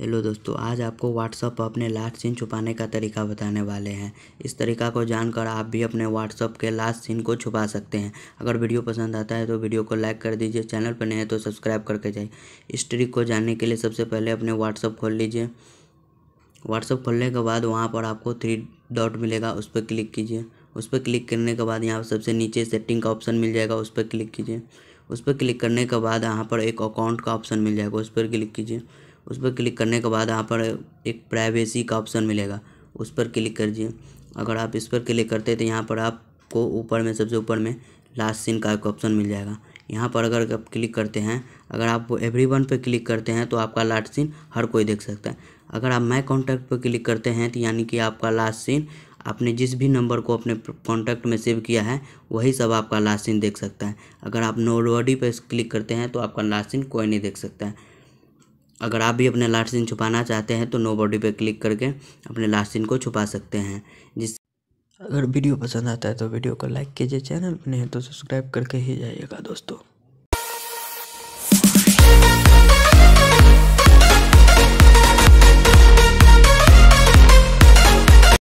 hello दोस्तों आज आपको व्हाट्सअप पर अपने लास्ट सीन छुपाने का तरीका बताने वाले हैं इस तरीका को जानकर आप भी अपने व्हाट्सअप के लास्ट सीन को छुपा सकते हैं अगर वीडियो पसंद आता है तो वीडियो को लाइक कर दीजिए चैनल पर नए तो सब्सक्राइब करके जाइए इस ट्रिक को जानने के लिए सबसे पहले अपने व्हाट्सअप खोल लीजिए व्हाट्सअप खोलने के बाद वहाँ पर आपको थ्री डॉट मिलेगा उस पर क्लिक कीजिए उस पर क्लिक करने के बाद यहाँ पर सबसे नीचे सेटिंग का ऑप्शन मिल जाएगा उस पर क्लिक कीजिए उस पर क्लिक करने के बाद यहाँ पर एक अकाउंट का ऑप्शन मिल जाएगा उस पर क्लिक कीजिए उस पर क्लिक करने के बाद यहाँ पर एक प्राइवेसी का ऑप्शन मिलेगा उस पर क्लिक करिए अगर आप इस पर क्लिक करते हैं तो यहाँ पर आपको ऊपर में सबसे ऊपर में लास्ट सीन का एक ऑप्शन मिल जाएगा यहाँ पर अगर आप क्लिक करते हैं अगर आप एवरी वन पर क्लिक करते हैं तो आपका लास्ट सीन हर कोई देख सकता है अगर आप माई कॉन्टैक्ट पर क्लिक करते हैं तो यानी कि आपका लास्ट सीन आपने जिस भी नंबर को अपने कॉन्टैक्ट में सेव किया है वही सब आपका लास्ट सीन देख सकता है अगर आप नोटबडी पर क्लिक करते हैं तो आपका लास्ट सीन कोई नहीं देख सकता है अगर आप भी अपने लास्ट सीन छुपाना चाहते हैं तो नो बॉडी पर क्लिक करके अपने लास्ट सीन को छुपा सकते हैं जिस अगर वीडियो पसंद आता है तो वीडियो को लाइक कीजिए चैनल पर नहीं तो सब्सक्राइब करके ही जाइएगा दोस्तों